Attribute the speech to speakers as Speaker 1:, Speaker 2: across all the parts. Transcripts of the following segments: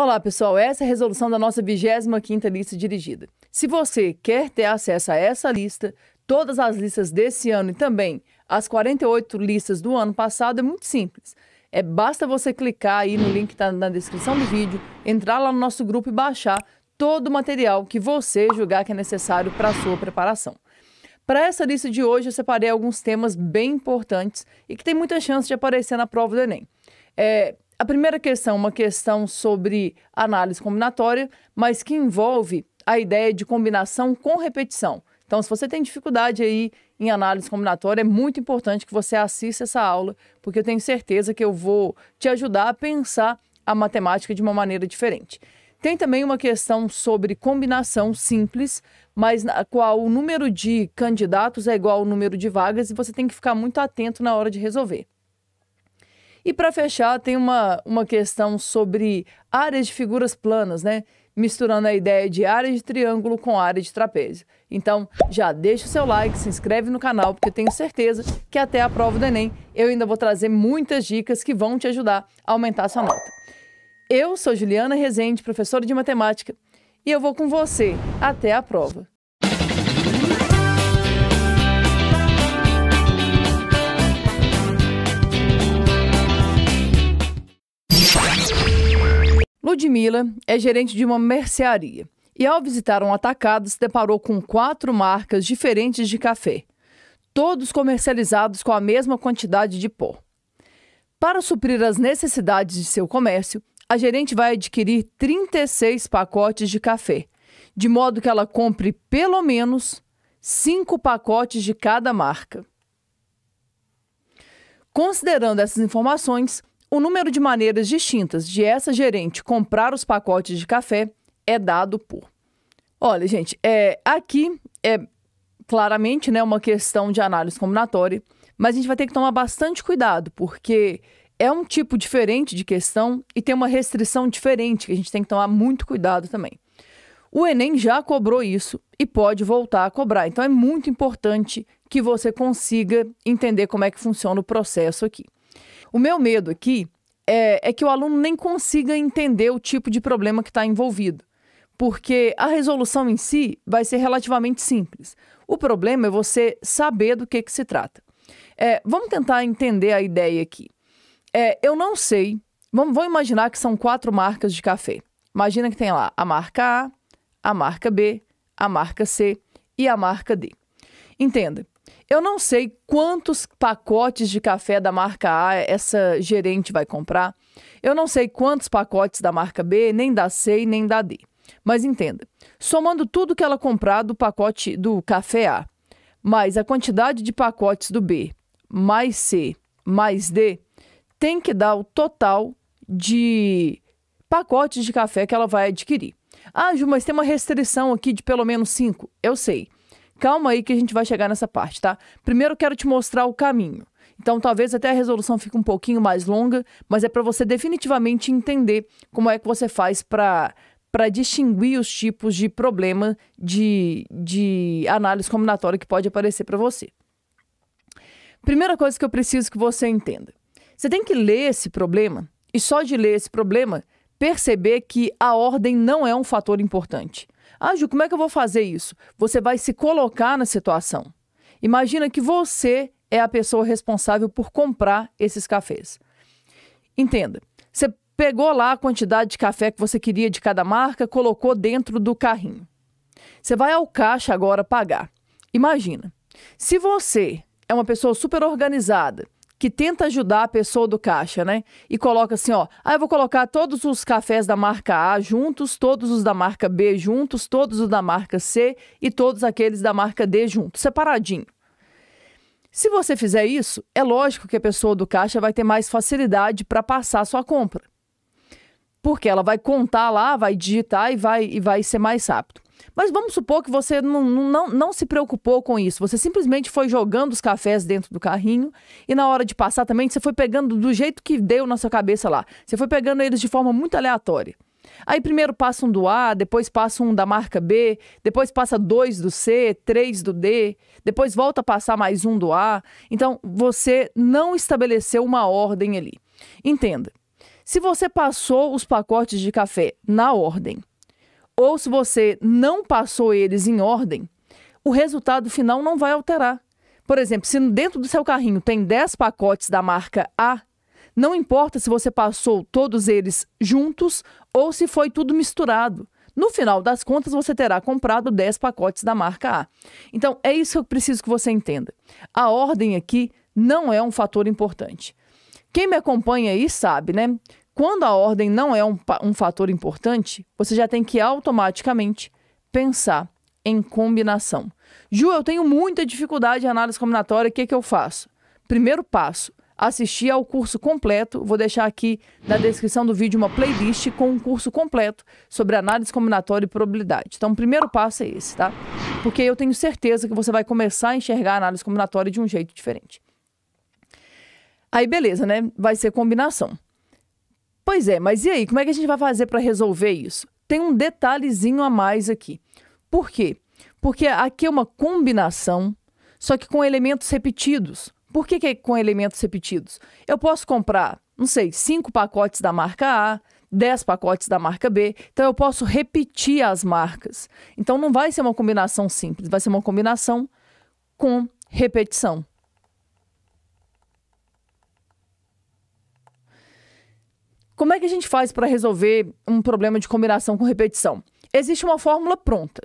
Speaker 1: Olá, pessoal. Essa é a resolução da nossa 25ª lista dirigida. Se você quer ter acesso a essa lista, todas as listas desse ano e também as 48 listas do ano passado, é muito simples. É basta você clicar aí no link que está na descrição do vídeo, entrar lá no nosso grupo e baixar todo o material que você julgar que é necessário para a sua preparação. Para essa lista de hoje, eu separei alguns temas bem importantes e que tem muita chance de aparecer na prova do Enem. É, a primeira questão, uma questão sobre análise combinatória, mas que envolve a ideia de combinação com repetição. Então, se você tem dificuldade aí em análise combinatória, é muito importante que você assista essa aula, porque eu tenho certeza que eu vou te ajudar a pensar a matemática de uma maneira diferente. Tem também uma questão sobre combinação simples, mas na qual o número de candidatos é igual ao número de vagas e você tem que ficar muito atento na hora de resolver. E para fechar, tem uma, uma questão sobre áreas de figuras planas, né? Misturando a ideia de área de triângulo com área de trapézio. Então, já deixa o seu like, se inscreve no canal, porque eu tenho certeza que até a prova do Enem eu ainda vou trazer muitas dicas que vão te ajudar a aumentar a sua nota. Eu sou Juliana Rezende, professora de matemática, e eu vou com você até a prova. Ludmila é gerente de uma mercearia e, ao visitar um atacado, se deparou com quatro marcas diferentes de café, todos comercializados com a mesma quantidade de pó. Para suprir as necessidades de seu comércio, a gerente vai adquirir 36 pacotes de café, de modo que ela compre pelo menos cinco pacotes de cada marca. Considerando essas informações, o número de maneiras distintas de essa gerente comprar os pacotes de café é dado por. Olha, gente, é, aqui é claramente né, uma questão de análise combinatória, mas a gente vai ter que tomar bastante cuidado, porque é um tipo diferente de questão e tem uma restrição diferente que a gente tem que tomar muito cuidado também. O Enem já cobrou isso e pode voltar a cobrar, então é muito importante que você consiga entender como é que funciona o processo aqui. O meu medo aqui é, é que o aluno nem consiga entender o tipo de problema que está envolvido, porque a resolução em si vai ser relativamente simples. O problema é você saber do que, que se trata. É, vamos tentar entender a ideia aqui. É, eu não sei, vamos, vamos imaginar que são quatro marcas de café. Imagina que tem lá a marca A, a marca B, a marca C e a marca D. Entenda, eu não sei quantos pacotes de café da marca A essa gerente vai comprar. Eu não sei quantos pacotes da marca B, nem da C e nem da D. Mas entenda, somando tudo que ela comprar do pacote do café A, mais a quantidade de pacotes do B, mais C, mais D, tem que dar o total de pacotes de café que ela vai adquirir. Ah, Ju, mas tem uma restrição aqui de pelo menos 5. Eu sei. Calma aí que a gente vai chegar nessa parte, tá? Primeiro eu quero te mostrar o caminho. Então, talvez até a resolução fique um pouquinho mais longa, mas é para você definitivamente entender como é que você faz para para distinguir os tipos de problema de, de análise combinatória que pode aparecer para você. Primeira coisa que eu preciso que você entenda: você tem que ler esse problema e só de ler esse problema perceber que a ordem não é um fator importante. Ah, Ju, como é que eu vou fazer isso? Você vai se colocar na situação. Imagina que você é a pessoa responsável por comprar esses cafés. Entenda, você pegou lá a quantidade de café que você queria de cada marca, colocou dentro do carrinho. Você vai ao caixa agora pagar. Imagina, se você é uma pessoa super organizada, que tenta ajudar a pessoa do caixa, né? E coloca assim, ó, ah, eu vou colocar todos os cafés da marca A juntos, todos os da marca B juntos, todos os da marca C e todos aqueles da marca D juntos, separadinho. Se você fizer isso, é lógico que a pessoa do caixa vai ter mais facilidade para passar sua compra. Porque ela vai contar lá, vai digitar e vai, e vai ser mais rápido. Mas vamos supor que você não, não, não se preocupou com isso. Você simplesmente foi jogando os cafés dentro do carrinho e na hora de passar também você foi pegando do jeito que deu na sua cabeça lá. Você foi pegando eles de forma muito aleatória. Aí primeiro passa um do A, depois passa um da marca B, depois passa dois do C, três do D, depois volta a passar mais um do A. Então você não estabeleceu uma ordem ali. Entenda. Se você passou os pacotes de café na ordem ou se você não passou eles em ordem, o resultado final não vai alterar. Por exemplo, se dentro do seu carrinho tem 10 pacotes da marca A, não importa se você passou todos eles juntos ou se foi tudo misturado. No final das contas, você terá comprado 10 pacotes da marca A. Então, é isso que eu preciso que você entenda. A ordem aqui não é um fator importante. Quem me acompanha aí sabe, né? Quando a ordem não é um, um fator importante, você já tem que automaticamente pensar em combinação. Ju, eu tenho muita dificuldade em análise combinatória, o que, é que eu faço? Primeiro passo, assistir ao curso completo. Vou deixar aqui na descrição do vídeo uma playlist com um curso completo sobre análise combinatória e probabilidade. Então, o primeiro passo é esse, tá? Porque eu tenho certeza que você vai começar a enxergar a análise combinatória de um jeito diferente. Aí, beleza, né? Vai ser combinação. Pois é, mas e aí? Como é que a gente vai fazer para resolver isso? Tem um detalhezinho a mais aqui. Por quê? Porque aqui é uma combinação, só que com elementos repetidos. Por que, que é com elementos repetidos? Eu posso comprar, não sei, cinco pacotes da marca A, dez pacotes da marca B. Então eu posso repetir as marcas. Então não vai ser uma combinação simples, vai ser uma combinação com repetição. Como é que a gente faz para resolver um problema de combinação com repetição? Existe uma fórmula pronta.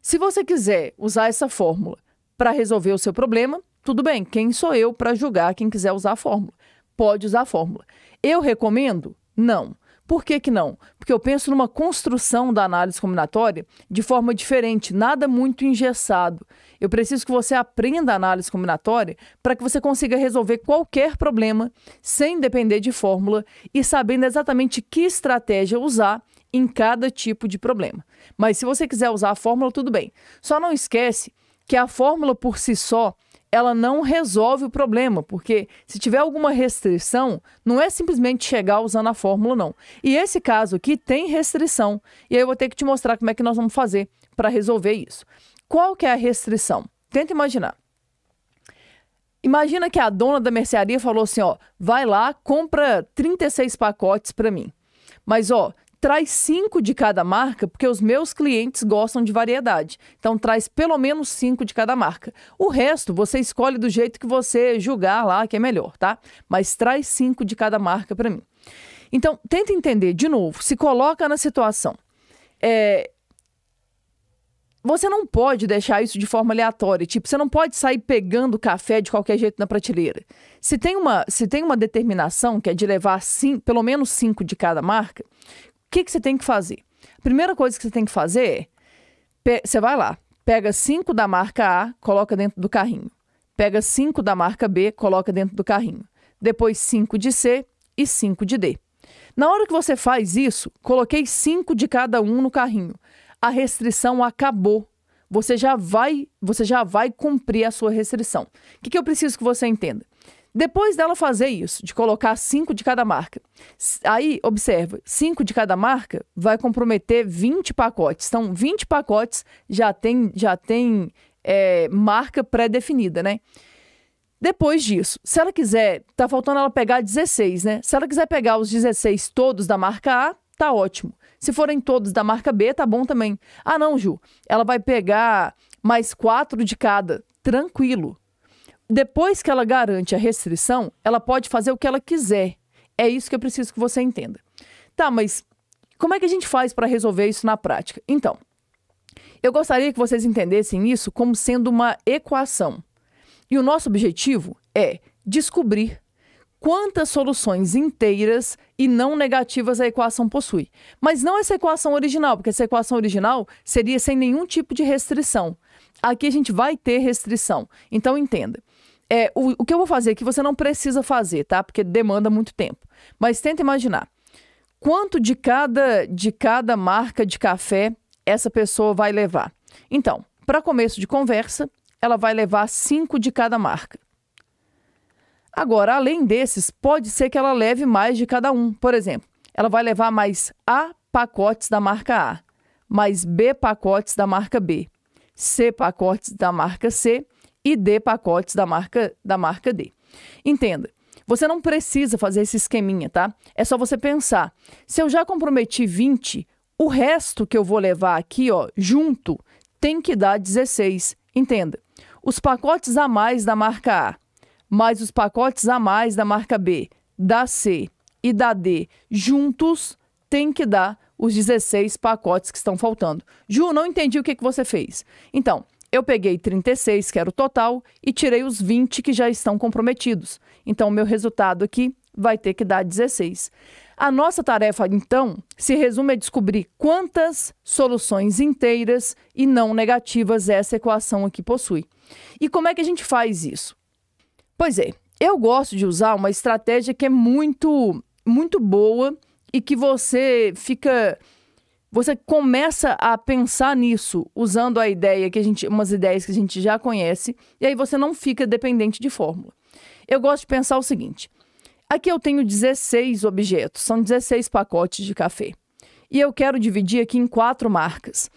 Speaker 1: Se você quiser usar essa fórmula para resolver o seu problema, tudo bem. Quem sou eu para julgar quem quiser usar a fórmula? Pode usar a fórmula. Eu recomendo? Não. Por que, que não? Porque eu penso numa construção da análise combinatória de forma diferente, nada muito engessado. Eu preciso que você aprenda a análise combinatória para que você consiga resolver qualquer problema sem depender de fórmula e sabendo exatamente que estratégia usar em cada tipo de problema. Mas se você quiser usar a fórmula, tudo bem. Só não esquece que a fórmula por si só ela não resolve o problema, porque se tiver alguma restrição, não é simplesmente chegar usando a fórmula, não. E esse caso aqui tem restrição. E aí eu vou ter que te mostrar como é que nós vamos fazer para resolver isso. Qual que é a restrição? Tenta imaginar. Imagina que a dona da mercearia falou assim, ó, vai lá, compra 36 pacotes para mim. Mas ó, traz cinco de cada marca, porque os meus clientes gostam de variedade. Então traz pelo menos cinco de cada marca. O resto você escolhe do jeito que você julgar lá que é melhor, tá? Mas traz cinco de cada marca para mim. Então tenta entender de novo, se coloca na situação. É, você não pode deixar isso de forma aleatória. Tipo, você não pode sair pegando café de qualquer jeito na prateleira. Se tem uma, se tem uma determinação que é de levar pelo menos cinco de cada marca, que, que você tem que fazer? A primeira coisa que você tem que fazer é: você vai lá, pega cinco da marca A, coloca dentro do carrinho. Pega cinco da marca B, coloca dentro do carrinho. Depois cinco de C e cinco de D. Na hora que você faz isso, coloquei cinco de cada um no carrinho. A restrição acabou. Você já vai, você já vai cumprir a sua restrição. O que, que eu preciso que você entenda? Depois dela fazer isso, de colocar cinco de cada marca, aí observa, cinco de cada marca vai comprometer 20 pacotes. Então, 20 pacotes já tem, já tem é, marca pré-definida, né? Depois disso, se ela quiser, tá faltando ela pegar 16, né? Se ela quiser pegar os 16 todos da marca A, tá ótimo. Se forem todos da marca B, tá bom também. Ah, não, Ju, ela vai pegar mais quatro de cada, tranquilo depois que ela garante a restrição, ela pode fazer o que ela quiser. É isso que eu preciso que você entenda. Tá, mas como é que a gente faz para resolver isso na prática? Então, eu gostaria que vocês entendessem isso como sendo uma equação. E o nosso objetivo é descobrir quantas soluções inteiras e não negativas a equação possui. Mas não essa equação original, porque essa equação original seria sem nenhum tipo de restrição. Aqui a gente vai ter restrição. Então entenda é, o, o que eu vou fazer é que você não precisa fazer, tá? Porque demanda muito tempo. Mas tenta imaginar quanto de cada de cada marca de café essa pessoa vai levar. Então, para começo de conversa, ela vai levar cinco de cada marca. Agora, além desses, pode ser que ela leve mais de cada um. Por exemplo, ela vai levar mais A pacotes da marca A, mais B pacotes da marca B, C pacotes da marca C e D pacotes da marca, da marca D. Entenda, você não precisa fazer esse esqueminha, tá? É só você pensar. Se eu já comprometi 20, o resto que eu vou levar aqui, ó, junto, tem que dar 16. Entenda. Os pacotes a mais da marca A, mais os pacotes a mais da marca B, da C e da D, juntos, tem que dar os 16 pacotes que estão faltando. Ju, não entendi o que, que você fez. Então, eu peguei 36, que era o total, e tirei os 20 que já estão comprometidos. Então, o meu resultado aqui vai ter que dar 16. A nossa tarefa, então, se resume a descobrir quantas soluções inteiras e não negativas essa equação aqui possui. E como é que a gente faz isso? Pois é, eu gosto de usar uma estratégia que é muito, muito boa e que você fica você começa a pensar nisso usando a ideia que a gente, umas ideias que a gente já conhece, e aí você não fica dependente de fórmula. Eu gosto de pensar o seguinte: aqui eu tenho 16 objetos, são 16 pacotes de café. E eu quero dividir aqui em quatro marcas.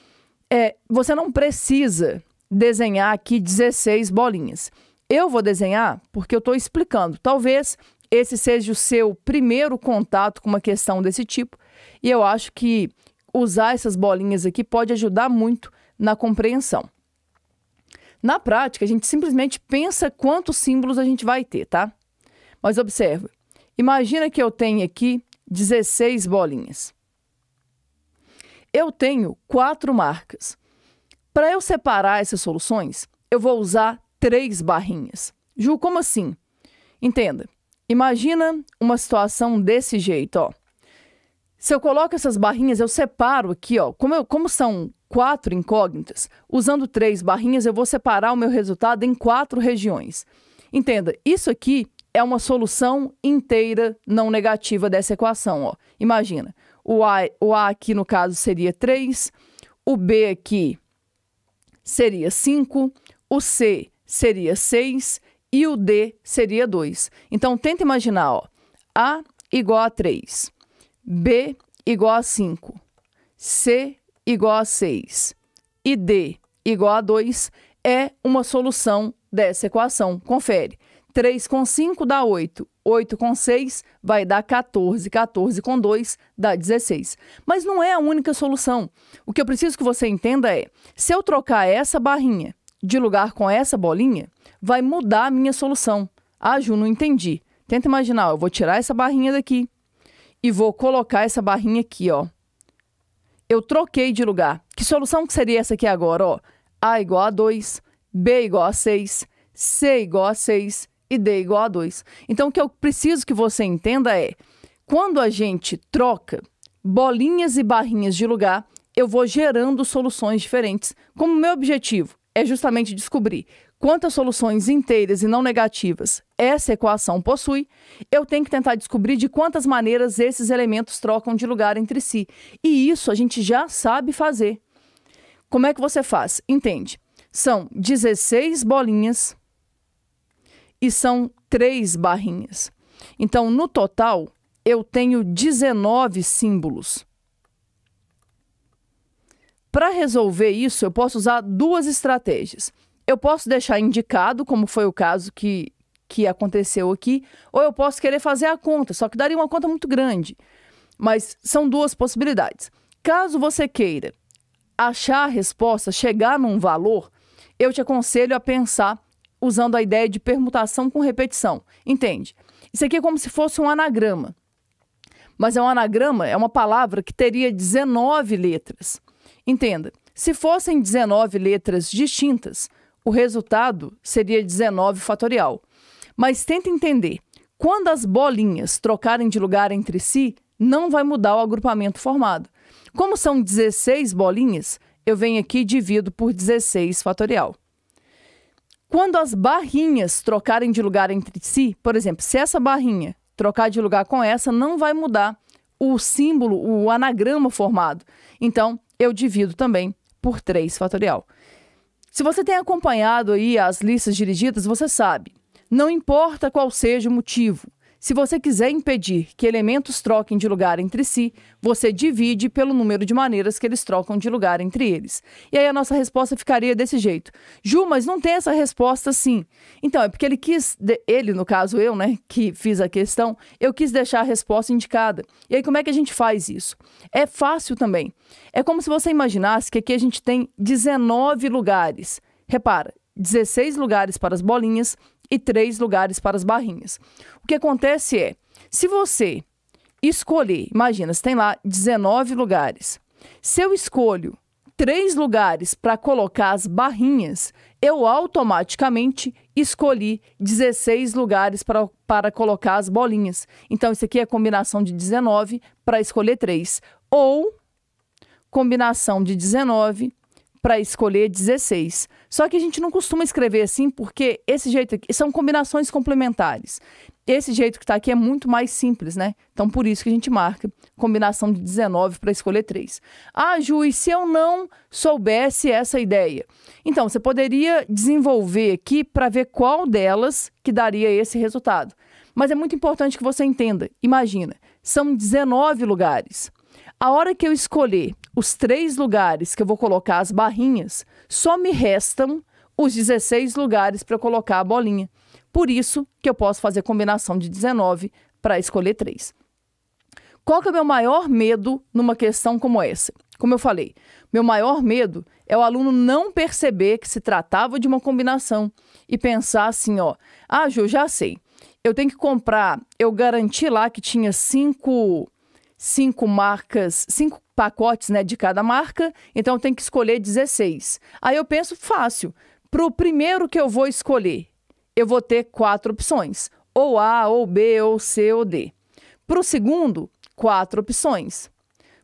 Speaker 1: É, você não precisa desenhar aqui 16 bolinhas. Eu vou desenhar porque eu estou explicando. Talvez esse seja o seu primeiro contato com uma questão desse tipo. E eu acho que usar essas bolinhas aqui pode ajudar muito na compreensão. Na prática, a gente simplesmente pensa quantos símbolos a gente vai ter, tá? Mas observe, imagina que eu tenho aqui 16 bolinhas. Eu tenho quatro marcas. Para eu separar essas soluções, eu vou usar três barrinhas. Ju, como assim? Entenda. Imagina uma situação desse jeito, ó. Se eu coloco essas barrinhas, eu separo aqui, ó. Como, eu, como são quatro incógnitas, usando três barrinhas, eu vou separar o meu resultado em quatro regiões. Entenda, isso aqui é uma solução inteira não negativa dessa equação. Ó. Imagina, o a, o a aqui no caso seria 3, o B aqui seria 5, o C seria 6 e o D seria 2. Então, tenta imaginar, ó, A igual a 3. B igual a 5, C igual a 6 e D igual a 2 é uma solução dessa equação. Confere. 3 com 5 dá 8, 8 com 6 vai dar 14, 14 com 2 dá 16. Mas não é a única solução. O que eu preciso que você entenda é: se eu trocar essa barrinha de lugar com essa bolinha, vai mudar a minha solução. Ah, Ju, não entendi. Tenta imaginar, eu vou tirar essa barrinha daqui, e vou colocar essa barrinha aqui, ó. Eu troquei de lugar. Que solução que seria essa aqui agora, ó? A igual a 2, B igual a 6, C igual a 6 e D igual a 2. Então, o que eu preciso que você entenda é, quando a gente troca bolinhas e barrinhas de lugar, eu vou gerando soluções diferentes. Como meu objetivo é justamente descobrir quantas soluções inteiras e não negativas essa equação possui, eu tenho que tentar descobrir de quantas maneiras esses elementos trocam de lugar entre si. E isso a gente já sabe fazer. Como é que você faz? Entende? São 16 bolinhas e são três barrinhas. Então, no total, eu tenho 19 símbolos. Para resolver isso, eu posso usar duas estratégias eu posso deixar indicado, como foi o caso que, que aconteceu aqui, ou eu posso querer fazer a conta, só que daria uma conta muito grande. Mas são duas possibilidades. Caso você queira achar a resposta, chegar num valor, eu te aconselho a pensar usando a ideia de permutação com repetição. Entende? Isso aqui é como se fosse um anagrama. Mas é um anagrama, é uma palavra que teria 19 letras. Entenda, se fossem 19 letras distintas, o resultado seria 19 fatorial. Mas tenta entender: quando as bolinhas trocarem de lugar entre si, não vai mudar o agrupamento formado. Como são 16 bolinhas, eu venho aqui e divido por 16 fatorial. Quando as barrinhas trocarem de lugar entre si, por exemplo, se essa barrinha trocar de lugar com essa, não vai mudar o símbolo, o anagrama formado. Então, eu divido também por 3 fatorial. Se você tem acompanhado aí as listas dirigidas, você sabe. Não importa qual seja o motivo, se você quiser impedir que elementos troquem de lugar entre si, você divide pelo número de maneiras que eles trocam de lugar entre eles. E aí a nossa resposta ficaria desse jeito. Ju, mas não tem essa resposta sim. Então, é porque ele quis, ele, no caso eu, né, que fiz a questão, eu quis deixar a resposta indicada. E aí como é que a gente faz isso? É fácil também. É como se você imaginasse que aqui a gente tem 19 lugares. Repara, 16 lugares para as bolinhas, e três lugares para as barrinhas. O que acontece é, se você escolher, imagina, você tem lá 19 lugares. Se eu escolho três lugares para colocar as barrinhas, eu automaticamente escolhi 16 lugares para, para colocar as bolinhas. Então, isso aqui é combinação de 19 para escolher três Ou combinação de 19 para escolher 16. Só que a gente não costuma escrever assim, porque esse jeito aqui são combinações complementares. Esse jeito que está aqui é muito mais simples, né? Então, por isso que a gente marca combinação de 19 para escolher 3. Ah, Ju, e se eu não soubesse essa ideia? Então, você poderia desenvolver aqui para ver qual delas que daria esse resultado. Mas é muito importante que você entenda. Imagina, são 19 lugares. A hora que eu escolher os três lugares que eu vou colocar as barrinhas, só me restam os 16 lugares para colocar a bolinha. Por isso que eu posso fazer combinação de 19 para escolher 3. Qual que é o meu maior medo numa questão como essa? Como eu falei, meu maior medo é o aluno não perceber que se tratava de uma combinação e pensar assim, ó, ah, Ju, já sei. Eu tenho que comprar, eu garanti lá que tinha cinco cinco marcas, cinco pacotes né, de cada marca, então tem que escolher 16. Aí eu penso, fácil. Para o primeiro que eu vou escolher, eu vou ter quatro opções: ou A, ou B, ou C, ou D. Para o segundo, quatro opções.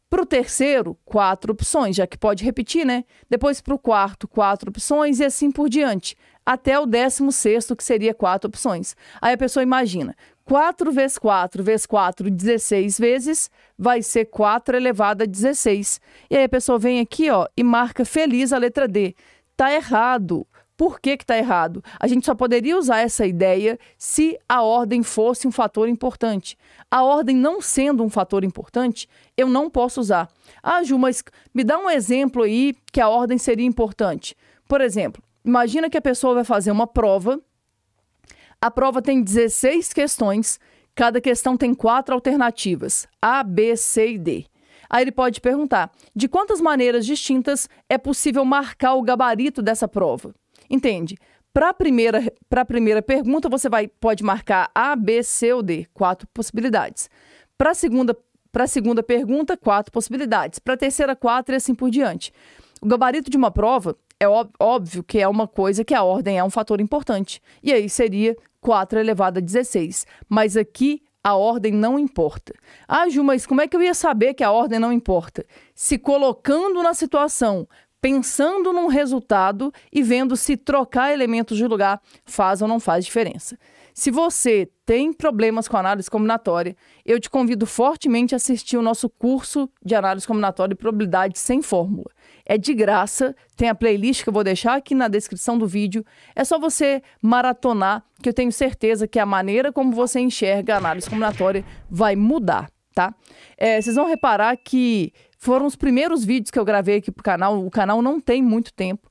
Speaker 1: Para o terceiro, quatro opções, já que pode repetir, né? Depois para o quarto, quatro opções e assim por diante, até o décimo sexto, que seria quatro opções. Aí a pessoa imagina: 4 vezes 4 vezes 4, 16 vezes, vai ser 4 elevado a 16. E aí a pessoa vem aqui ó, e marca feliz a letra D. Tá errado. Por que está errado? A gente só poderia usar essa ideia se a ordem fosse um fator importante. A ordem não sendo um fator importante, eu não posso usar. Ah, Ju, mas me dá um exemplo aí que a ordem seria importante. Por exemplo, imagina que a pessoa vai fazer uma prova a prova tem 16 questões, cada questão tem quatro alternativas: A, B, C e D. Aí ele pode perguntar: de quantas maneiras distintas é possível marcar o gabarito dessa prova? Entende? Para a primeira, pra primeira pergunta, você vai, pode marcar A, B, C ou D, quatro possibilidades. Para a segunda, segunda pergunta, quatro possibilidades. Para a terceira, quatro e assim por diante. O gabarito de uma prova é óbvio que é uma coisa que a ordem é um fator importante. E aí seria 4 elevado a 16. Mas aqui a ordem não importa. Ah, Ju, mas como é que eu ia saber que a ordem não importa? Se colocando na situação, pensando num resultado e vendo se trocar elementos de lugar faz ou não faz diferença. Se você tem problemas com análise combinatória, eu te convido fortemente a assistir o nosso curso de análise combinatória e probabilidade sem fórmula. É de graça, tem a playlist que eu vou deixar aqui na descrição do vídeo. É só você maratonar, que eu tenho certeza que a maneira como você enxerga a análise combinatória vai mudar, tá? É, vocês vão reparar que foram os primeiros vídeos que eu gravei aqui pro canal. O canal não tem muito tempo.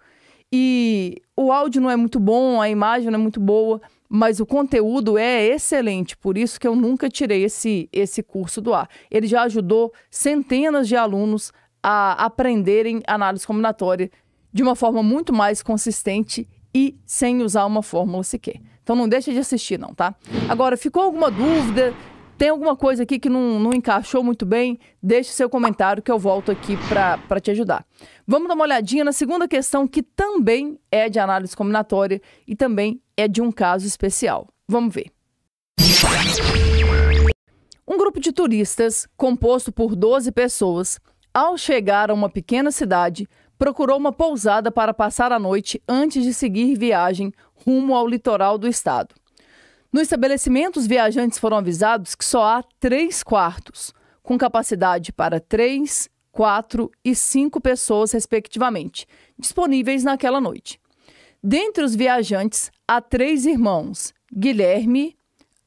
Speaker 1: E o áudio não é muito bom, a imagem não é muito boa mas o conteúdo é excelente, por isso que eu nunca tirei esse, esse curso do ar. Ele já ajudou centenas de alunos a aprenderem análise combinatória de uma forma muito mais consistente e sem usar uma fórmula sequer. Então não deixa de assistir não, tá? Agora, ficou alguma dúvida tem alguma coisa aqui que não, não encaixou muito bem? Deixe seu comentário que eu volto aqui para te ajudar. Vamos dar uma olhadinha na segunda questão, que também é de análise combinatória e também é de um caso especial. Vamos ver. Um grupo de turistas, composto por 12 pessoas, ao chegar a uma pequena cidade, procurou uma pousada para passar a noite antes de seguir viagem rumo ao litoral do estado. Nos estabelecimentos, viajantes foram avisados que só há três quartos, com capacidade para três, quatro e cinco pessoas, respectivamente, disponíveis naquela noite. Dentre os viajantes, há três irmãos, Guilherme,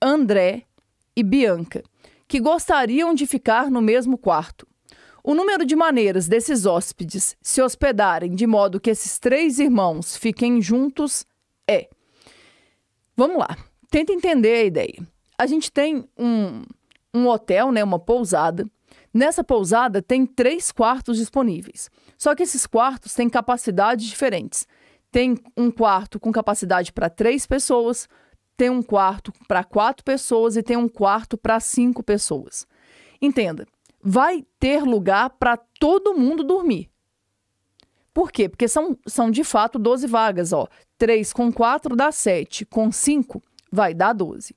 Speaker 1: André e Bianca, que gostariam de ficar no mesmo quarto. O número de maneiras desses hóspedes se hospedarem de modo que esses três irmãos fiquem juntos é. Vamos lá tenta entender a ideia. A gente tem um, um hotel, né, uma pousada. Nessa pousada tem três quartos disponíveis. Só que esses quartos têm capacidades diferentes. Tem um quarto com capacidade para três pessoas, tem um quarto para quatro pessoas e tem um quarto para cinco pessoas. Entenda, vai ter lugar para todo mundo dormir. Por quê? Porque são, são de fato 12 vagas, ó. 3 com 4 dá 7, com 5 vai dar 12.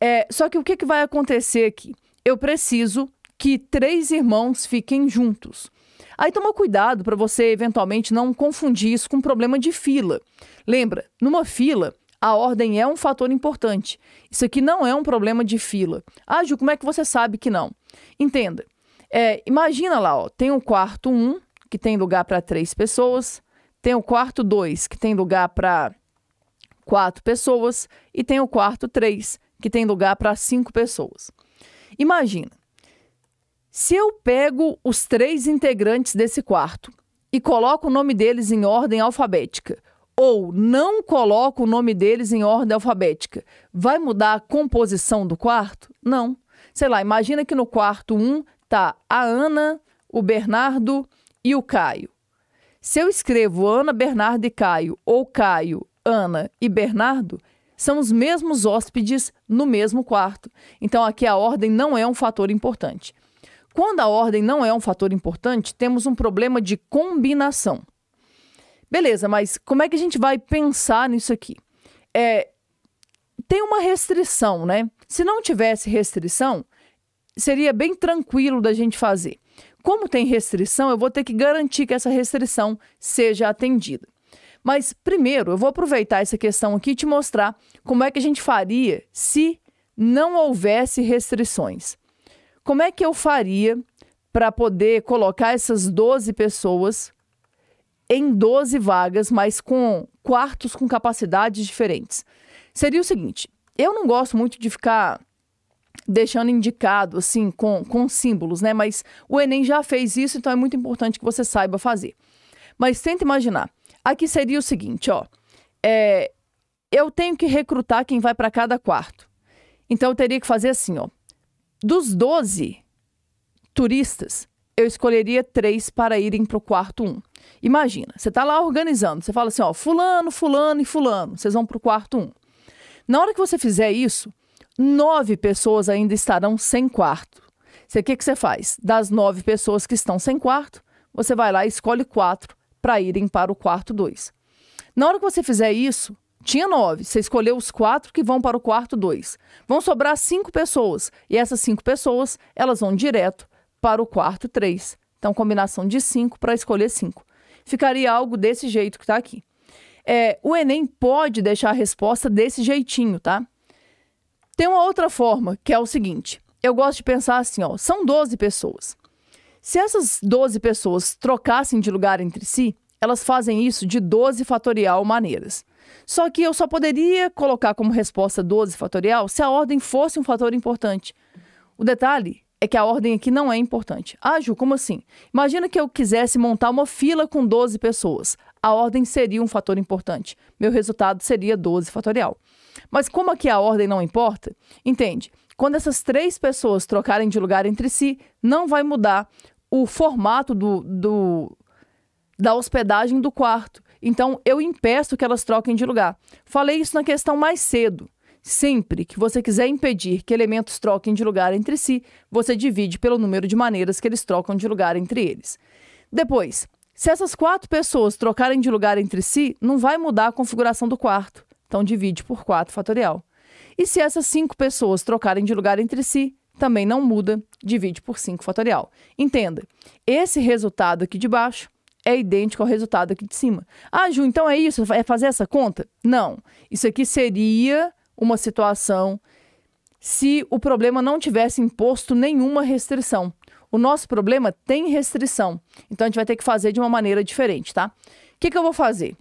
Speaker 1: É, só que o que, que vai acontecer aqui? Eu preciso que três irmãos fiquem juntos. Aí toma cuidado para você eventualmente não confundir isso com um problema de fila. Lembra, numa fila, a ordem é um fator importante. Isso aqui não é um problema de fila. Ah, Ju, como é que você sabe que não? Entenda. É, imagina lá, ó, tem o quarto 1, um, que tem lugar para três pessoas, tem o quarto 2, que tem lugar para quatro pessoas e tem o quarto três, que tem lugar para cinco pessoas. Imagina, se eu pego os três integrantes desse quarto e coloco o nome deles em ordem alfabética, ou não coloco o nome deles em ordem alfabética, vai mudar a composição do quarto? Não. Sei lá, imagina que no quarto 1 um tá a Ana, o Bernardo e o Caio. Se eu escrevo Ana, Bernardo e Caio, ou Caio, Ana e Bernardo são os mesmos hóspedes no mesmo quarto. Então aqui a ordem não é um fator importante. Quando a ordem não é um fator importante, temos um problema de combinação. Beleza, mas como é que a gente vai pensar nisso aqui? É, tem uma restrição, né? Se não tivesse restrição, seria bem tranquilo da gente fazer. Como tem restrição, eu vou ter que garantir que essa restrição seja atendida. Mas primeiro, eu vou aproveitar essa questão aqui e te mostrar como é que a gente faria se não houvesse restrições. Como é que eu faria para poder colocar essas 12 pessoas em 12 vagas, mas com quartos com capacidades diferentes? Seria o seguinte: eu não gosto muito de ficar deixando indicado, assim, com, com símbolos, né? Mas o Enem já fez isso, então é muito importante que você saiba fazer. Mas tenta imaginar. Aqui seria o seguinte, ó. É, eu tenho que recrutar quem vai para cada quarto. Então eu teria que fazer assim, ó. Dos 12 turistas, eu escolheria três para irem para o quarto 1. Um. Imagina, você está lá organizando, você fala assim, ó, fulano, fulano e fulano, vocês vão para o quarto 1. Um. Na hora que você fizer isso, nove pessoas ainda estarão sem quarto. O que, que você faz? Das nove pessoas que estão sem quarto, você vai lá e escolhe quatro para irem para o quarto 2. Na hora que você fizer isso, tinha nove. Você escolheu os quatro que vão para o quarto dois. Vão sobrar cinco pessoas. E essas cinco pessoas, elas vão direto para o quarto três. Então, combinação de cinco para escolher cinco. Ficaria algo desse jeito que está aqui. É, o Enem pode deixar a resposta desse jeitinho, tá? Tem uma outra forma, que é o seguinte. Eu gosto de pensar assim, ó. São 12 pessoas. Se essas 12 pessoas trocassem de lugar entre si, elas fazem isso de 12 fatorial maneiras. Só que eu só poderia colocar como resposta 12 fatorial se a ordem fosse um fator importante. O detalhe é que a ordem aqui não é importante. Ah, Ju, como assim? Imagina que eu quisesse montar uma fila com 12 pessoas. A ordem seria um fator importante. Meu resultado seria 12 fatorial. Mas como aqui a ordem não importa, entende? Quando essas três pessoas trocarem de lugar entre si, não vai mudar o formato do, do, da hospedagem do quarto. Então, eu impeço que elas troquem de lugar. Falei isso na questão mais cedo. Sempre que você quiser impedir que elementos troquem de lugar entre si, você divide pelo número de maneiras que eles trocam de lugar entre eles. Depois, se essas quatro pessoas trocarem de lugar entre si, não vai mudar a configuração do quarto. Então, divide por 4 fatorial. E se essas cinco pessoas trocarem de lugar entre si, também não muda, divide por 5 fatorial. Entenda, esse resultado aqui de baixo é idêntico ao resultado aqui de cima. Ah, Ju, então é isso? É fazer essa conta? Não. Isso aqui seria uma situação se o problema não tivesse imposto nenhuma restrição. O nosso problema tem restrição, então a gente vai ter que fazer de uma maneira diferente, tá? O que, que eu vou fazer?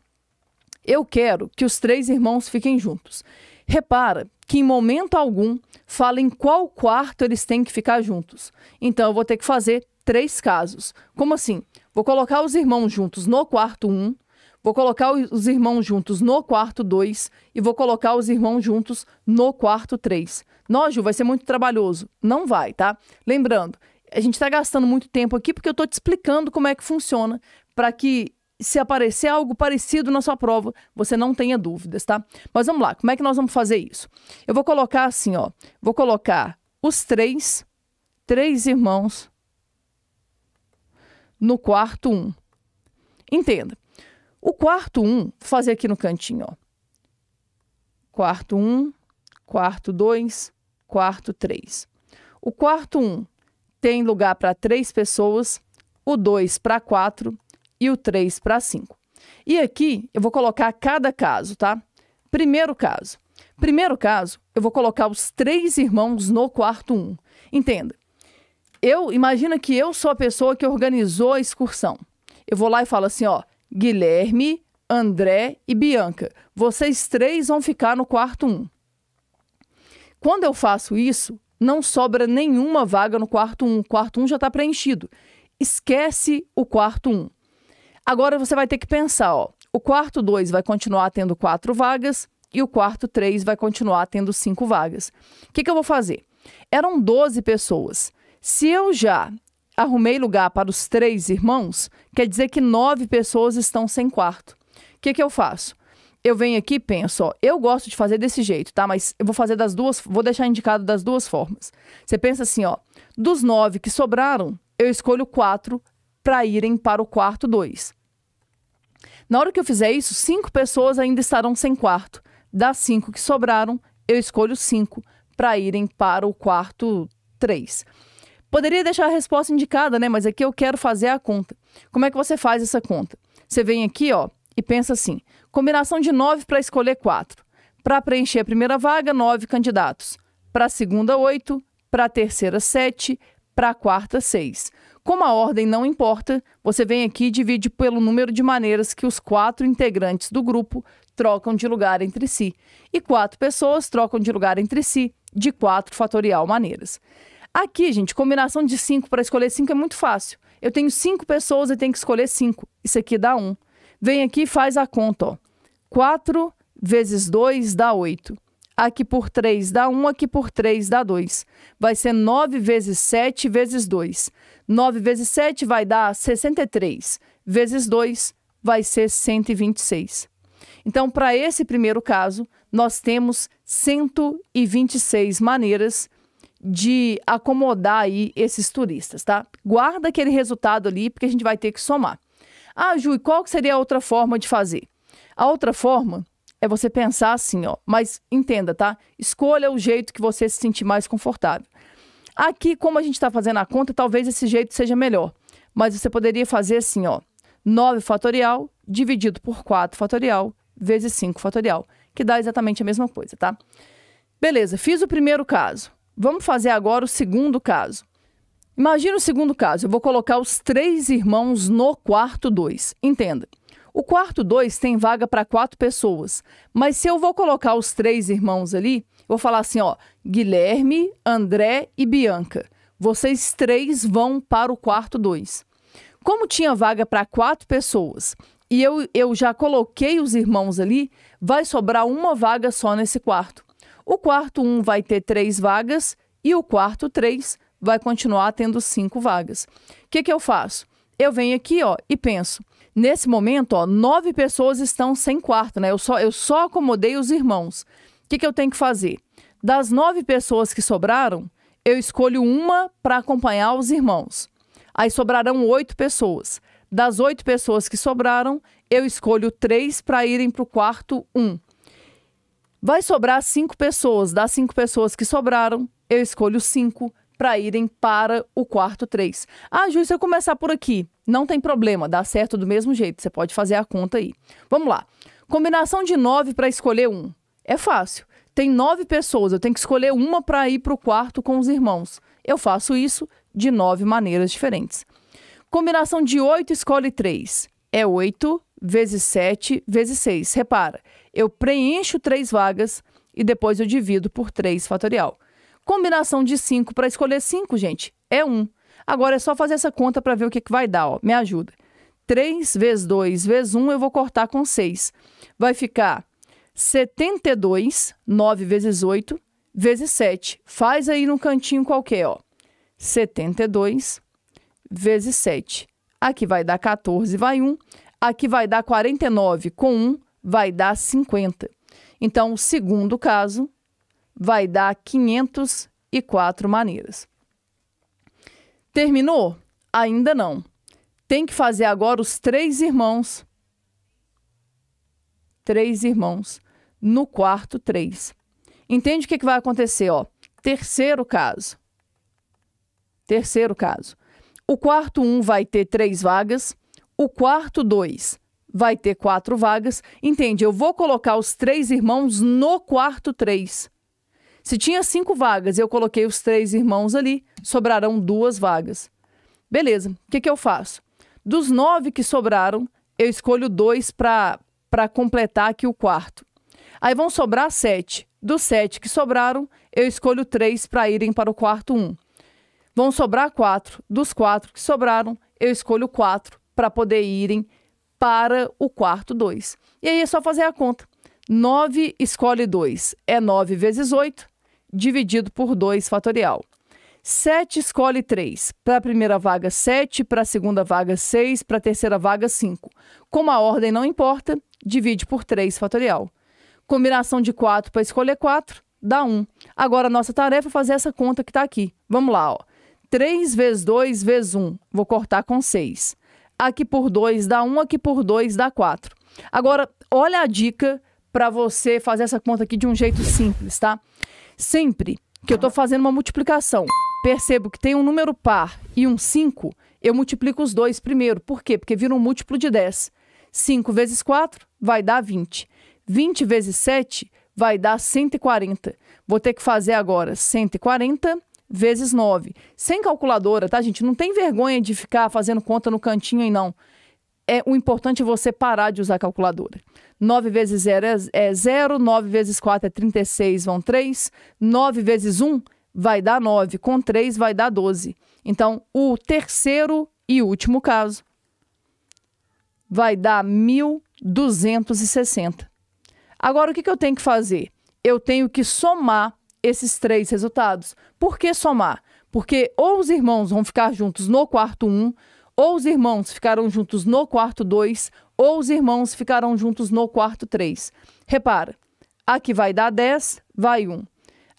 Speaker 1: Eu quero que os três irmãos fiquem juntos. Repara que em momento algum fala em qual quarto eles têm que ficar juntos. Então eu vou ter que fazer três casos. Como assim? Vou colocar os irmãos juntos no quarto 1, um, vou colocar os irmãos juntos no quarto 2 e vou colocar os irmãos juntos no quarto 3. Ju, vai ser muito trabalhoso. Não vai, tá? Lembrando, a gente está gastando muito tempo aqui porque eu estou te explicando como é que funciona para que se aparecer algo parecido na sua prova, você não tenha dúvidas, tá? Mas vamos lá, como é que nós vamos fazer isso? Eu vou colocar assim, ó. Vou colocar os três, três irmãos no quarto um. Entenda. O quarto um, vou fazer aqui no cantinho, ó. Quarto um, quarto dois, quarto três. O quarto um tem lugar para três pessoas, o dois para quatro e o 3 para 5. E aqui eu vou colocar cada caso, tá? Primeiro caso. Primeiro caso, eu vou colocar os três irmãos no quarto 1. Um. Entenda. Eu imagina que eu sou a pessoa que organizou a excursão. Eu vou lá e falo assim, ó, Guilherme, André e Bianca. Vocês três vão ficar no quarto 1. Um. Quando eu faço isso, não sobra nenhuma vaga no quarto 1. Um. O quarto 1 um já está preenchido. Esquece o quarto 1. Um. Agora você vai ter que pensar, ó, o quarto 2 vai continuar tendo quatro vagas e o quarto 3 vai continuar tendo cinco vagas. O que, que eu vou fazer? Eram 12 pessoas. Se eu já arrumei lugar para os três irmãos, quer dizer que nove pessoas estão sem quarto. O que, que eu faço? Eu venho aqui e penso, ó, eu gosto de fazer desse jeito, tá? Mas eu vou fazer das duas, vou deixar indicado das duas formas. Você pensa assim, ó, dos nove que sobraram, eu escolho quatro para irem para o quarto 2. Na hora que eu fizer isso, cinco pessoas ainda estarão sem quarto. Das cinco que sobraram, eu escolho cinco para irem para o quarto 3. Poderia deixar a resposta indicada, né? Mas aqui eu quero fazer a conta. Como é que você faz essa conta? Você vem aqui, ó, e pensa assim: combinação de nove para escolher quatro. Para preencher a primeira vaga, nove candidatos. Para a segunda, oito. Para a terceira, sete para quarta, seis. Como a ordem não importa, você vem aqui e divide pelo número de maneiras que os quatro integrantes do grupo trocam de lugar entre si. E quatro pessoas trocam de lugar entre si de quatro fatorial maneiras. Aqui, gente, combinação de cinco para escolher cinco é muito fácil. Eu tenho cinco pessoas e tenho que escolher cinco. Isso aqui dá Um. Vem aqui e faz a conta. Ó. 4 vezes 2 dá 8 aqui por 3 dá 1, aqui por 3 dá 2. Vai ser 9 vezes 7 vezes 2. 9 vezes 7 vai dar 63, vezes 2 vai ser 126. Então, para esse primeiro caso, nós temos 126 maneiras de acomodar aí esses turistas, tá? Guarda aquele resultado ali, porque a gente vai ter que somar. Ah, Ju, e qual seria a outra forma de fazer? A outra forma é você pensar assim, ó. Mas entenda, tá? Escolha o jeito que você se sentir mais confortável. Aqui, como a gente está fazendo a conta, talvez esse jeito seja melhor. Mas você poderia fazer assim, ó. 9 fatorial dividido por 4 fatorial vezes 5 fatorial, que dá exatamente a mesma coisa, tá? Beleza, fiz o primeiro caso. Vamos fazer agora o segundo caso. Imagina o segundo caso. Eu vou colocar os três irmãos no quarto 2. Entenda. O quarto 2 tem vaga para quatro pessoas, mas se eu vou colocar os três irmãos ali, vou falar assim, ó, Guilherme, André e Bianca. Vocês três vão para o quarto 2. Como tinha vaga para quatro pessoas e eu, eu já coloquei os irmãos ali, vai sobrar uma vaga só nesse quarto. O quarto 1 um vai ter três vagas e o quarto 3 vai continuar tendo cinco vagas. O que, que eu faço? Eu venho aqui ó, e penso: Nesse momento, ó, nove pessoas estão sem quarto, né? Eu só, eu só acomodei os irmãos. O que, que eu tenho que fazer? Das nove pessoas que sobraram, eu escolho uma para acompanhar os irmãos. Aí sobrarão oito pessoas. Das oito pessoas que sobraram, eu escolho três para irem para o quarto um. Vai sobrar cinco pessoas. Das cinco pessoas que sobraram, eu escolho cinco para irem para o quarto 3. Ah, Ju, se eu começar por aqui, não tem problema, dá certo do mesmo jeito, você pode fazer a conta aí. Vamos lá. Combinação de 9 para escolher um. É fácil. Tem nove pessoas, eu tenho que escolher uma para ir para o quarto com os irmãos. Eu faço isso de nove maneiras diferentes. Combinação de 8 escolhe 3. É 8 vezes 7 vezes 6. Repara, eu preencho três vagas e depois eu divido por 3 fatorial. Combinação de 5 para escolher 5, gente, é 1. Um. Agora é só fazer essa conta para ver o que, que vai dar. Ó. Me ajuda. 3 vezes 2 vezes 1 eu vou cortar com 6. Vai ficar 72, 9 vezes 8, vezes 7. Faz aí num cantinho qualquer, ó. 72 vezes 7. Aqui vai dar 14, vai 1. Aqui vai dar 49 com 1, vai dar 50. Então, o segundo caso vai dar 504 maneiras. Terminou? Ainda não. Tem que fazer agora os três irmãos. Três irmãos. No quarto, três. Entende o que, vai acontecer? Ó? Terceiro caso. Terceiro caso. O quarto um vai ter três vagas. O quarto dois vai ter quatro vagas. Entende? Eu vou colocar os três irmãos no quarto três. Se tinha cinco vagas e eu coloquei os três irmãos ali, sobrarão duas vagas. Beleza, o que, que eu faço? Dos nove que sobraram, eu escolho dois para completar aqui o quarto. Aí vão sobrar sete. Dos sete que sobraram, eu escolho três para irem para o quarto um. Vão sobrar quatro. Dos quatro que sobraram, eu escolho quatro para poder irem para o quarto dois. E aí é só fazer a conta. 9 escolhe 2 é 9 vezes 8, dividido por 2 fatorial. 7 escolhe 3. Para a primeira vaga, 7. Para a segunda vaga, 6. Para a terceira vaga, 5. Como a ordem não importa, divide por 3 fatorial. Combinação de 4 para escolher 4 dá 1. Agora, nossa tarefa é fazer essa conta que está aqui. Vamos lá, ó. 3 vezes 2 vezes 1. Vou cortar com 6. Aqui por 2 dá 1, aqui por 2 dá 4. Agora, olha a dica para você fazer essa conta aqui de um jeito simples, tá? Sempre que eu estou ah. fazendo uma multiplicação, percebo que tem um número par e um 5, eu multiplico os dois primeiro. Por quê? Porque vira um múltiplo de 10. 5 vezes 4 vai dar 20. 20 vezes 7 vai dar 140. Vou ter que fazer agora 140 vezes 9. Sem calculadora, tá, gente? Não tem vergonha de ficar fazendo conta no cantinho aí, não é o importante você parar de usar a calculadora. 9 vezes 0 é 0, 9 é vezes 4 é 36, vão 3, 9 vezes 1 vai dar 9, com 3 vai dar 12. Então, o terceiro e último caso vai dar 1.260. Agora, o que, que eu tenho que fazer? Eu tenho que somar esses três resultados. Por que somar? Porque ou os irmãos vão ficar juntos no quarto 1, um, ou os irmãos ficaram juntos no quarto 2, ou os irmãos ficaram juntos no quarto 3. Repara, aqui vai dar 10, vai 1.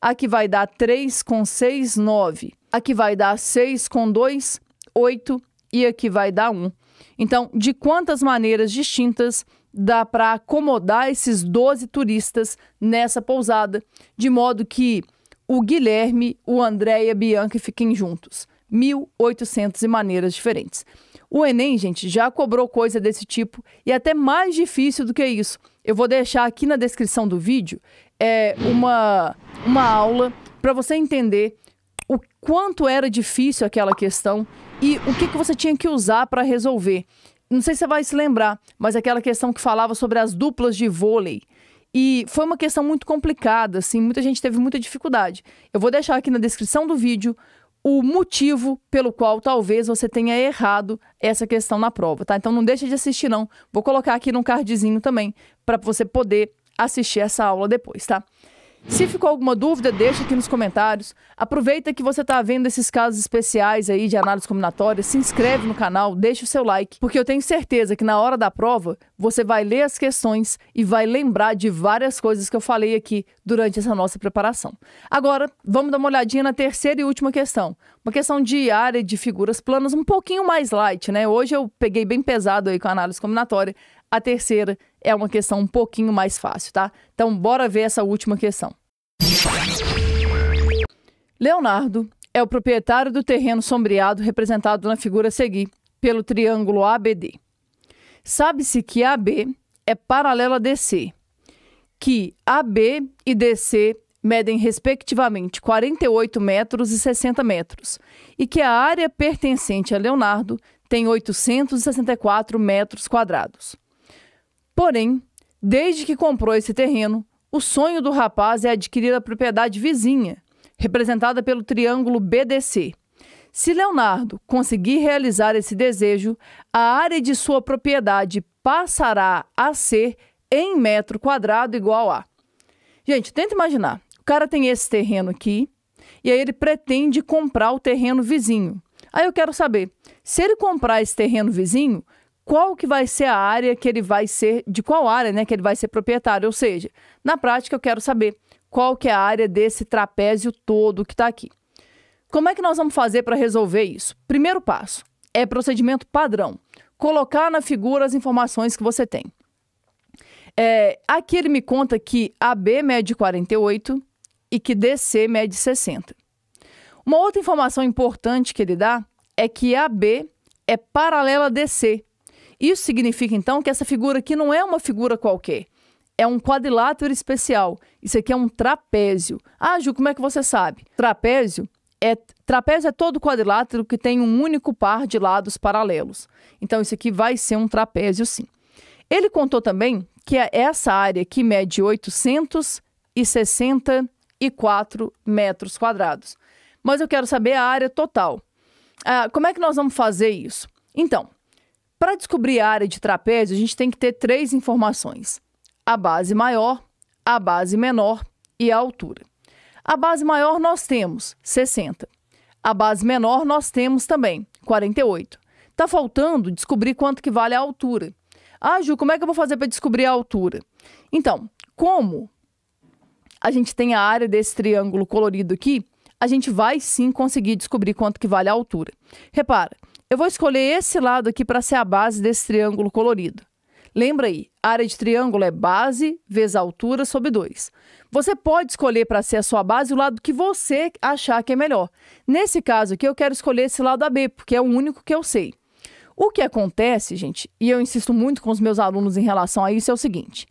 Speaker 1: Aqui vai dar 3 com 6, 9. Aqui vai dar 6 com 2, 8. E aqui vai dar 1. Então, de quantas maneiras distintas dá para acomodar esses 12 turistas nessa pousada, de modo que o Guilherme, o André e a Bianca fiquem juntos. 1.800 e maneiras diferentes. O Enem, gente, já cobrou coisa desse tipo e é até mais difícil do que isso. Eu vou deixar aqui na descrição do vídeo é, uma, uma aula para você entender o quanto era difícil aquela questão e o que, que você tinha que usar para resolver. Não sei se você vai se lembrar, mas aquela questão que falava sobre as duplas de vôlei. E foi uma questão muito complicada, assim, muita gente teve muita dificuldade. Eu vou deixar aqui na descrição do vídeo o motivo pelo qual talvez você tenha errado essa questão na prova, tá? Então não deixe de assistir não. Vou colocar aqui num cardzinho também para você poder assistir essa aula depois, tá? Se ficou alguma dúvida, deixa aqui nos comentários. Aproveita que você está vendo esses casos especiais aí de análise combinatória, se inscreve no canal, deixa o seu like, porque eu tenho certeza que na hora da prova você vai ler as questões e vai lembrar de várias coisas que eu falei aqui durante essa nossa preparação. Agora, vamos dar uma olhadinha na terceira e última questão. Uma questão de área de figuras planas um pouquinho mais light, né? Hoje eu peguei bem pesado aí com a análise combinatória. A terceira é uma questão um pouquinho mais fácil, tá? Então, bora ver essa última questão. Leonardo é o proprietário do terreno sombreado representado na figura a seguir, pelo triângulo ABD. Sabe-se que AB é paralela a DC, que AB e DC medem respectivamente 48 metros e 60 metros, e que a área pertencente a Leonardo tem 864 metros quadrados. Porém, desde que comprou esse terreno, o sonho do rapaz é adquirir a propriedade vizinha, representada pelo triângulo BDC. Se Leonardo conseguir realizar esse desejo, a área de sua propriedade passará a ser em metro quadrado igual a. Gente, tenta imaginar. O cara tem esse terreno aqui e aí ele pretende comprar o terreno vizinho. Aí eu quero saber, se ele comprar esse terreno vizinho, qual que vai ser a área que ele vai ser, de qual área né, que ele vai ser proprietário. Ou seja, na prática eu quero saber qual que é a área desse trapézio todo que está aqui. Como é que nós vamos fazer para resolver isso? Primeiro passo é procedimento padrão. Colocar na figura as informações que você tem. É, aqui ele me conta que AB mede 48 e que DC mede 60. Uma outra informação importante que ele dá é que AB é paralela a DC, isso significa, então, que essa figura aqui não é uma figura qualquer. É um quadrilátero especial. Isso aqui é um trapézio. Ah, Ju, como é que você sabe? Trapézio é, trapézio é todo quadrilátero que tem um único par de lados paralelos. Então, isso aqui vai ser um trapézio, sim. Ele contou também que é essa área que mede 864 metros quadrados. Mas eu quero saber a área total. Ah, como é que nós vamos fazer isso? Então, para descobrir a área de trapézio, a gente tem que ter três informações: a base maior, a base menor e a altura. A base maior nós temos 60. A base menor nós temos também 48. Está faltando descobrir quanto que vale a altura. Ah, Ju, como é que eu vou fazer para descobrir a altura? Então, como a gente tem a área desse triângulo colorido aqui, a gente vai sim conseguir descobrir quanto que vale a altura. Repara, eu vou escolher esse lado aqui para ser a base desse triângulo colorido. Lembra aí, a área de triângulo é base vezes altura sobre 2. Você pode escolher para ser a sua base o lado que você achar que é melhor. Nesse caso aqui, eu quero escolher esse lado AB, porque é o único que eu sei. O que acontece, gente, e eu insisto muito com os meus alunos em relação a isso, é o seguinte.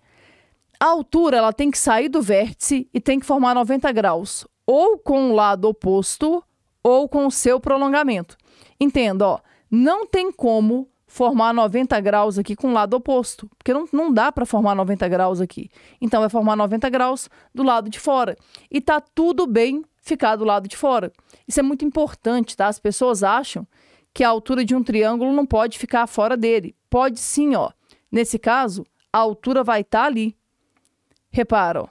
Speaker 1: A altura ela tem que sair do vértice e tem que formar 90 graus, ou com o lado oposto ou com o seu prolongamento. Entenda, ó, não tem como formar 90 graus aqui com o lado oposto, porque não, não dá para formar 90 graus aqui. Então, é formar 90 graus do lado de fora. E tá tudo bem ficar do lado de fora. Isso é muito importante, tá? As pessoas acham que a altura de um triângulo não pode ficar fora dele. Pode sim, ó. Nesse caso, a altura vai estar tá ali. Repara, ó.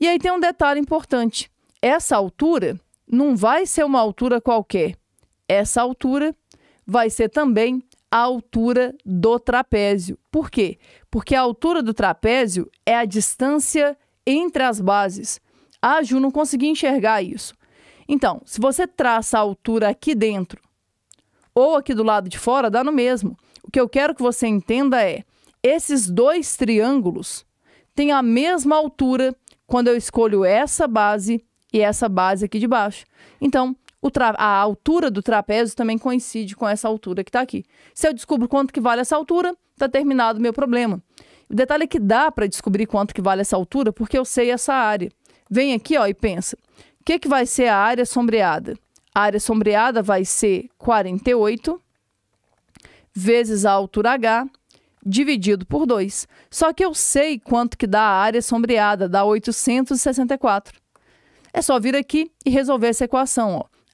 Speaker 1: E aí tem um detalhe importante. Essa altura não vai ser uma altura qualquer. Essa altura vai ser também a altura do trapézio. Por quê? Porque a altura do trapézio é a distância entre as bases. Ah, Ju, não consegui enxergar isso. Então, se você traça a altura aqui dentro ou aqui do lado de fora, dá no mesmo. O que eu quero que você entenda é: esses dois triângulos têm a mesma altura quando eu escolho essa base e essa base aqui de baixo. Então, a altura do trapézio também coincide com essa altura que está aqui. Se eu descubro quanto que vale essa altura, está terminado o meu problema. O detalhe é que dá para descobrir quanto que vale essa altura, porque eu sei essa área. Vem aqui ó, e pensa. O que, que vai ser a área sombreada? A área sombreada vai ser 48 vezes a altura H dividido por 2. Só que eu sei quanto que dá a área sombreada, dá 864. É só vir aqui e resolver essa equação. Ó.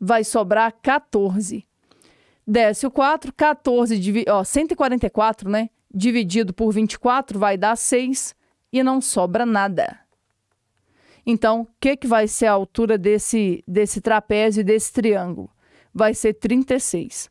Speaker 1: vai sobrar 14. Desce o 4, 14, ó, 144, né? Dividido por 24 vai dar 6 e não sobra nada. Então, o que, que vai ser a altura desse, desse trapézio e desse triângulo? Vai ser 36.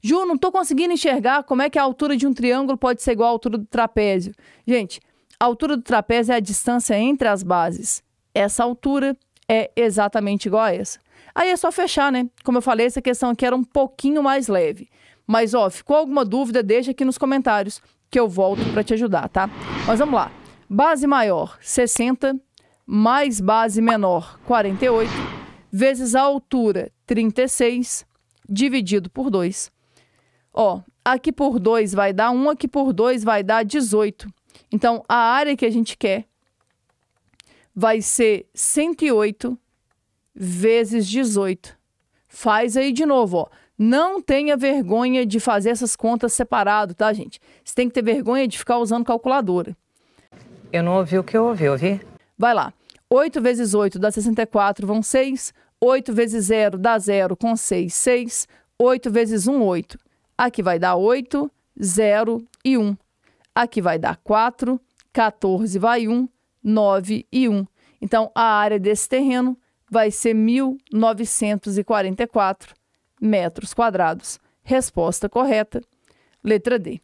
Speaker 1: Ju, não estou conseguindo enxergar como é que a altura de um triângulo pode ser igual à altura do trapézio. Gente, a altura do trapézio é a distância entre as bases. Essa altura é exatamente igual a essa. Aí é só fechar, né? Como eu falei, essa questão aqui era um pouquinho mais leve. Mas, ó, ficou alguma dúvida? Deixa aqui nos comentários que eu volto para te ajudar, tá? Mas vamos lá. Base maior, 60, mais base menor, 48, vezes a altura, 36, dividido por 2. Ó, aqui por 2 vai dar 1, aqui por 2 vai dar 18. Então, a área que a gente quer vai ser 108 vezes 18. Faz aí de novo, ó. Não tenha vergonha de fazer essas contas separado, tá, gente? Você tem que ter vergonha de ficar usando calculadora. Eu não ouvi o que eu ouvi, ouvi? Vai lá. 8 vezes 8 dá 64, vão 6. 8 vezes 0 dá 0, com 6, 6. 8 vezes 1, 8. Aqui vai dar 8, 0 e 1. Aqui vai dar 4, 14 vai 1, 9 e 1. Então, a área desse terreno vai ser 1944 metros quadrados. Resposta correta, letra D.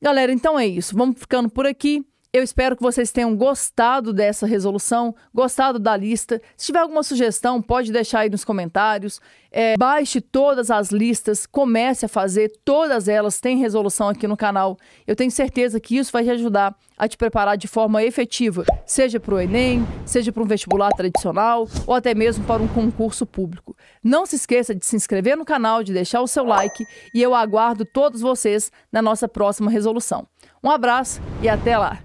Speaker 1: Galera, então é isso. Vamos ficando por aqui. Eu espero que vocês tenham gostado dessa resolução, gostado da lista. Se tiver alguma sugestão, pode deixar aí nos comentários. É, baixe todas as listas, comece a fazer, todas elas têm resolução aqui no canal. Eu tenho certeza que isso vai te ajudar a te preparar de forma efetiva, seja para o Enem, seja para um vestibular tradicional ou até mesmo para um concurso público. Não se esqueça de se inscrever no canal, de deixar o seu like e eu aguardo todos vocês na nossa próxima resolução. Um abraço e até lá!